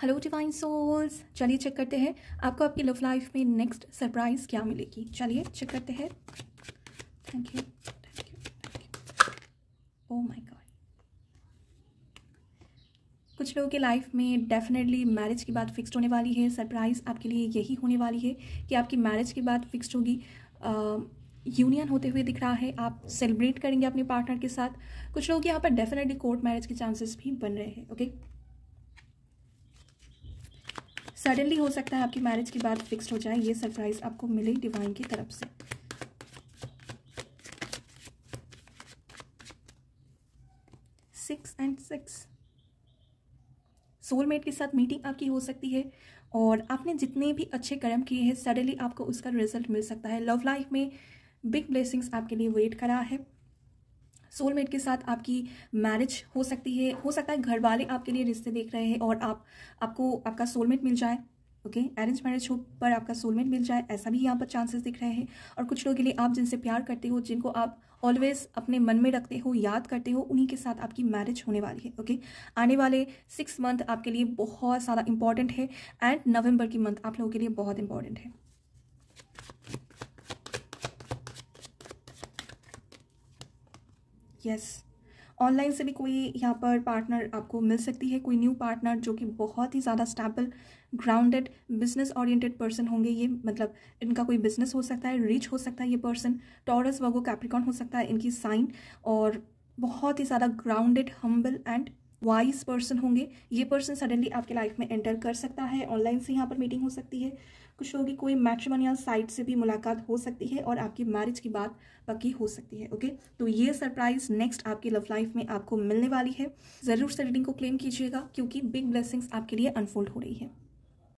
Hello divine souls चलिए check करते हैं आपको आपकी लव लाइफ में नेक्स्ट सरप्राइज क्या मिलेगी चलिए चेक करते हैं thank you thank you thank you oh my god कुछ लोगों की लाइफ में डेफिनेटली मैरिज की बात फिक्स्ड होने वाली है सरप्राइज आपके लिए यही होने वाली है कि आपकी मैरिज की बात फिक्स्ड होगी यूनियन होते हुए दिख रहा है आप सेलिब्रेट करेंगे अपने पार्टनर के साथ कुछ लोग यहाँ पर डेफिनेटली कोर्ट मैरिज के चांसेस भी बन रहे हैं ओके okay? सडनली हो सकता है आपकी मैरिज की बात फिक्स हो जाए ये सरप्राइज आपको मिले डिवाइन की तरफ से सिक्स एंड सिक्स सोलमेट के साथ मीटिंग आपकी हो सकती है और आपने जितने भी अच्छे कर्म किए हैं सडनली आपको उसका रिजल्ट मिल सकता है लव लाइफ में बिग ब्लेसिंग्स आपके लिए वेट करा है सोलमेट के साथ आपकी मैरिज हो सकती है हो सकता है घर वाले आपके लिए रिश्ते देख रहे हैं और आप आपको आपका सोलमेट मिल जाए ओके अरेंज मैरिज हो पर आपका सोलमेट मिल जाए ऐसा भी यहाँ पर चांसेस दिख रहे हैं और कुछ लोगों के लिए आप जिनसे प्यार करते हो जिनको आप ऑलवेज अपने मन में रखते हो याद करते हो उन्हीं के साथ आपकी मैरिज होने वाली है ओके okay? आने वाले सिक्स मंथ आपके लिए बहुत ज्यादा इंपॉर्टेंट है एंड नवंबर की मंथ आप लोगों के लिए बहुत इंपॉर्टेंट है यस ऑनलाइन से भी कोई यहाँ पर पार्टनर आपको मिल सकती है कोई न्यू पार्टनर जो कि बहुत ही ज़्यादा stable grounded business oriented person होंगे ये मतलब इनका कोई बिजनेस हो सकता है रिच हो सकता है ये पर्सन टॉरस वर्गो कैप्रिकॉन हो सकता है इनकी साइन और बहुत ही ज़्यादा grounded humble and wise person होंगे ये पर्सन सडनली आपके लाइफ में एंटर कर सकता है ऑनलाइन से यहाँ पर मीटिंग हो सकती है कुछ लोगों की कोई मैट्रिमोनियल साइट से भी मुलाकात हो सकती है और आपकी मैरिज की बात पक्की हो सकती है ओके तो ये सरप्राइज नेक्स्ट आपकी लव लाइफ में आपको मिलने वाली है ज़रूर से रीडिंग को क्लेम कीजिएगा क्योंकि बिग ब्लेसिंग्स आपके लिए अनफोल्ड हो रही है